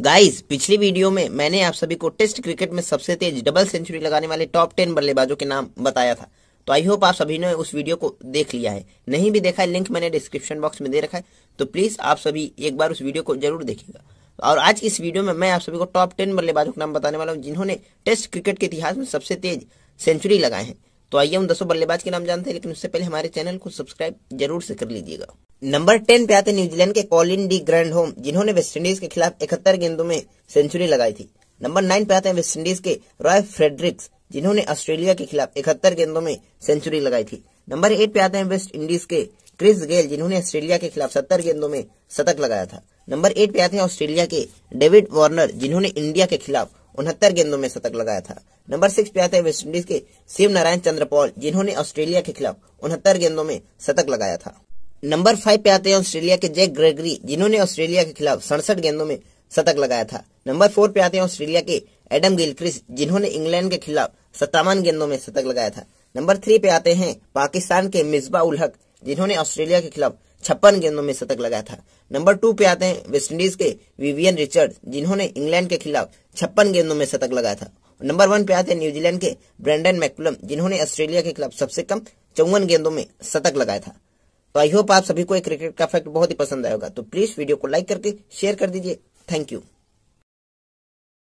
guys पिछली video में मैंने आप सभी को टेस्ट क्रिकेट में सबसे तेज डबल सेंचुरी लगाने वाले टॉप टेन बल्लेबाजों के नाम बताया था तो आई होप आप सभी ने उस वीडियो को देख लिया है नहीं भी देखा है लिंक मैंने डिस्क्रिप्शन बॉक्स में दे रखा है तो प्लीज आप सभी एक बार उस वीडियो को जरूर देखेगा और आज इस वीडियो में मैं आप सभी को टॉप टेन बल्लेबाजों के नाम बताने वाला हूँ जिन्होंने टेस्ट क्रिकेट के इतिहास में सबसे तेज सेंचुरी लगाए हैं तो आइए उन दसों बल्लेबाज के नाम जानते हैं लेकिन उससे पहले हमारे चैनल को सब्सक्राइब जरूर से कर लीजिएगा नंबर टेन पे आते न्यूजीलैंड के कॉलिन डी ग्रैंड होम जिन्होंने वेस्टइंडीज के खिलाफ इकहत्तर गेंदों में सेंचुरी लगाई थी नंबर नाइन पे आते हैं वेस्टइंडीज के रॉय फ्रेडरिक्स जिन्होंने ऑस्ट्रेलिया के खिलाफ इकहत्तर गेंदों में सेंचुरी लगाई थी नंबर एट पे आते हैं वेस्ट इंडीज के क्रिस गेल जिन्होंने ऑस्ट्रेलिया के खिलाफ सत्तर गेंदों में शतक लगाया था नंबर एट पे आते हैं ऑस्ट्रेलिया के डेविड वार्नर जिन्होंने इंडिया के खिलाफ उनहत्तर गेंदों में शतक लगाया था नंबर सिक्स पे आते हैं वेस्टइंडीज के शिव नारायण चंद्र पॉल जिन्होंने ऑस्ट्रेलिया के खिलाफ उनहत्तर गेंदों में शतक लगाया था नंबर फाइव पे आते हैं ऑस्ट्रेलिया के जैक ग्रेगरी जिन्होंने ऑस्ट्रेलिया के खिलाफ सड़सठ गेंदों में शतक लगाया था नंबर फोर पे आते हैं ऑस्ट्रेलिया के एडम गिलक्रिस जिन्होंने इंग्लैंड के खिलाफ सत्तावन गेंदों में शतक लगाया था नंबर थ्री पे आते हैं पाकिस्तान के मिसबा उल हक जिन्होंने ऑस्ट्रेलिया के खिलाफ छप्पन गेंदों में शतक लगाया था नंबर टू पे आते हैं वेस्टइंडीज के विवियन रिचर्ड जिन्होंने इंग्लैंड के खिलाफ छप्पन गेंदों में शतक लगाया था नंबर वन पे आते हैं न्यूजीलैंड के ब्रेंडन मैकुलम जिन्होंने ऑस्ट्रेलिया के खिलाफ सबसे कम चौवन गेंदों में शतक लगाया था तो आई होप आप सभी को एक क्रिकेट का फैक्ट बहुत ही पसंद आएगा तो प्लीज वीडियो को लाइक करके शेयर कर दीजिए थैंक यू